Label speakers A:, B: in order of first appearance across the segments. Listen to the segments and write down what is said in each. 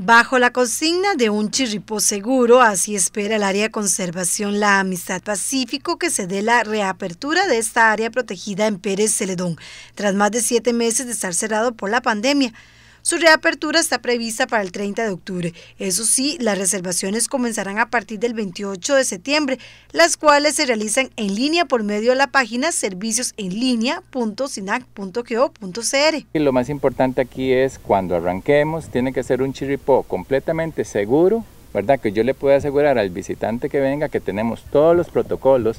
A: Bajo la consigna de un chirripó seguro, así espera el área de conservación La Amistad Pacífico que se dé la reapertura de esta área protegida en Pérez Celedón, tras más de siete meses de estar cerrado por la pandemia. Su reapertura está prevista para el 30 de octubre. Eso sí, las reservaciones comenzarán a partir del 28 de septiembre, las cuales se realizan en línea por medio de la página serviciosenlinea.sinac.go.cr.
B: Y lo más importante aquí es cuando arranquemos, tiene que ser un chiripó completamente seguro, ¿verdad? Que yo le puedo asegurar al visitante que venga que tenemos todos los protocolos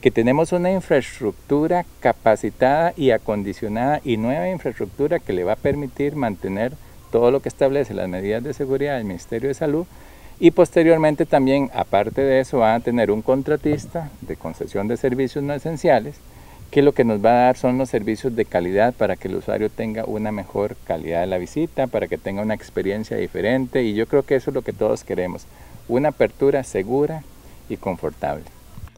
B: que tenemos una infraestructura capacitada y acondicionada y nueva infraestructura que le va a permitir mantener todo lo que establece las medidas de seguridad del Ministerio de Salud y posteriormente también, aparte de eso, va a tener un contratista de concesión de servicios no esenciales que lo que nos va a dar son los servicios de calidad para que el usuario tenga una mejor calidad de la visita, para que tenga una experiencia diferente y yo creo que eso es lo que todos queremos, una apertura segura y confortable.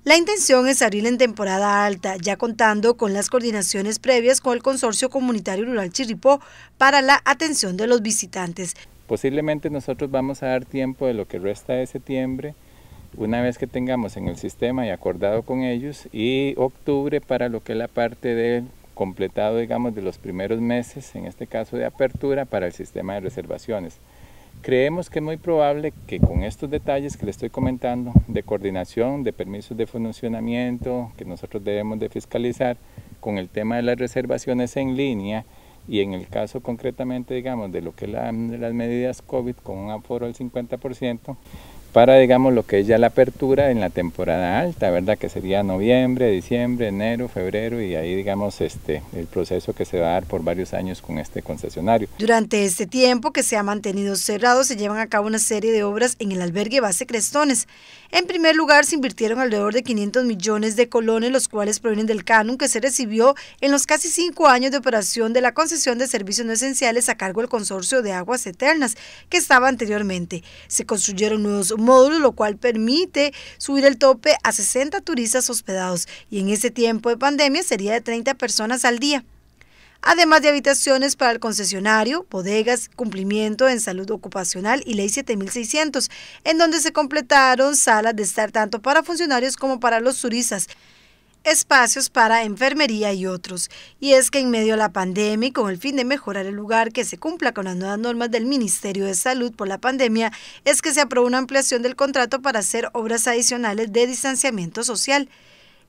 A: La intención es abrir en temporada alta, ya contando con las coordinaciones previas con el Consorcio Comunitario Rural Chirripó para la atención de los visitantes.
B: Posiblemente nosotros vamos a dar tiempo de lo que resta de septiembre, una vez que tengamos en el sistema y acordado con ellos, y octubre para lo que es la parte del completado, digamos, de los primeros meses, en este caso de apertura, para el sistema de reservaciones. Creemos que es muy probable que con estos detalles que le estoy comentando, de coordinación, de permisos de funcionamiento, que nosotros debemos de fiscalizar, con el tema de las reservaciones en línea y en el caso concretamente, digamos, de lo que es las medidas COVID con un aforo del 50%, para, digamos, lo que es ya la apertura en la temporada alta, ¿verdad? Que sería noviembre, diciembre, enero, febrero y ahí, digamos, este, el proceso que se va a dar por varios años con este concesionario.
A: Durante este tiempo que se ha mantenido cerrado, se llevan a cabo una serie de obras en el albergue Base Crestones. En primer lugar, se invirtieron alrededor de 500 millones de colones, los cuales provienen del canon que se recibió en los casi cinco años de operación de la concesión de servicios no esenciales a cargo del Consorcio de Aguas Eternas, que estaba anteriormente. Se construyeron nuevos módulo, lo cual permite subir el tope a 60 turistas hospedados y en ese tiempo de pandemia sería de 30 personas al día además de habitaciones para el concesionario, bodegas, cumplimiento en salud ocupacional y ley 7600, en donde se completaron salas de estar tanto para funcionarios como para los turistas espacios para enfermería y otros. Y es que en medio de la pandemia y con el fin de mejorar el lugar que se cumpla con las nuevas normas del Ministerio de Salud por la pandemia, es que se aprobó una ampliación del contrato para hacer obras adicionales de distanciamiento social.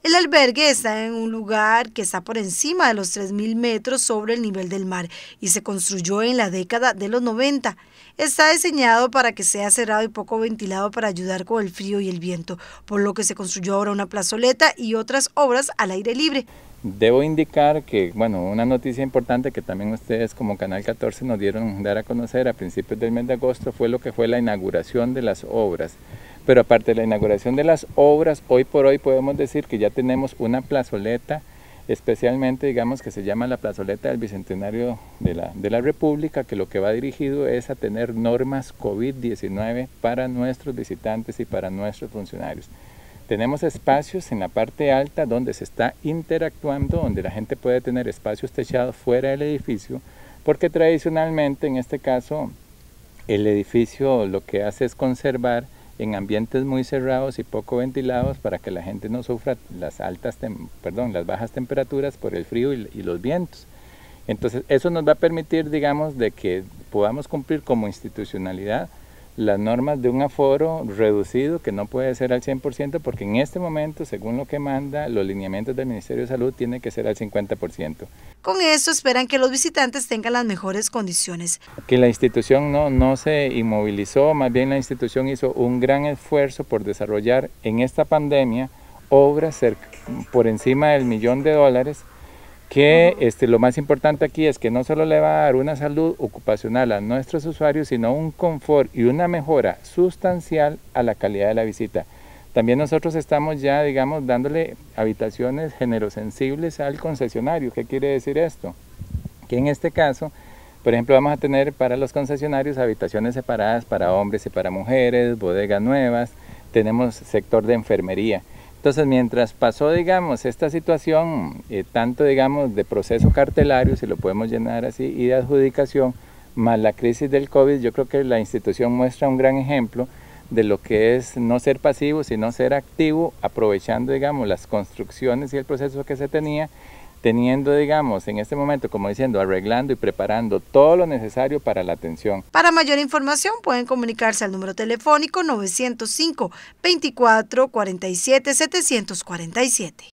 A: El albergue está en un lugar que está por encima de los 3.000 metros sobre el nivel del mar y se construyó en la década de los 90 está diseñado para que sea cerrado y poco ventilado para ayudar con el frío y el viento, por lo que se construyó ahora una plazoleta y otras obras al aire libre.
B: Debo indicar que, bueno, una noticia importante que también ustedes como Canal 14 nos dieron dar a conocer a principios del mes de agosto fue lo que fue la inauguración de las obras. Pero aparte de la inauguración de las obras, hoy por hoy podemos decir que ya tenemos una plazoleta especialmente digamos que se llama la plazoleta del Bicentenario de la, República, que lo que va dirigido es a tener normas COVID-19 para nuestros visitantes y para nuestros funcionarios. Tenemos espacios en la parte alta donde se está interactuando, donde la gente puede tener espacios techados fuera del edificio, porque tradicionalmente en este caso el edificio lo que hace es conservar en ambientes muy cerrados y poco ventilados para que la gente no sufra las altas perdón, las bajas temperaturas por el frío y, y, los vientos. Entonces, eso nos va a permitir, digamos, de que podamos cumplir como institucionalidad las normas de un aforo reducido que no puede ser al 100% porque en este momento, según lo que manda, los lineamientos del Ministerio de Salud tiene que ser al 50%. Con
A: esto esperan que los visitantes tengan las mejores condiciones.
B: Que la institución no, no se inmovilizó, más bien la institución hizo un gran esfuerzo por desarrollar en esta pandemia obras por encima del millón de dólares que este, lo más importante aquí es que no solo le va a dar una salud ocupacional a nuestros usuarios, sino un confort y una mejora sustancial a la calidad de la visita. También nosotros estamos ya, digamos, dándole habitaciones generosensibles al concesionario. ¿Qué quiere decir esto? Que en este caso, por ejemplo, vamos a tener para los concesionarios habitaciones separadas para hombres y para mujeres, bodegas nuevas, tenemos sector de enfermería. Entonces, mientras pasó, digamos, esta situación, eh, tanto, digamos, de proceso cartelario, si lo podemos llenar así, y de adjudicación, más la crisis del COVID, yo creo que la institución muestra un gran ejemplo de lo que es no ser pasivo, sino ser activo, aprovechando, digamos, las construcciones y el proceso que se tenía teniendo, digamos, en este momento, como diciendo, arreglando y preparando todo lo necesario para la atención.
A: Para mayor información pueden comunicarse al número telefónico 905 2447 747.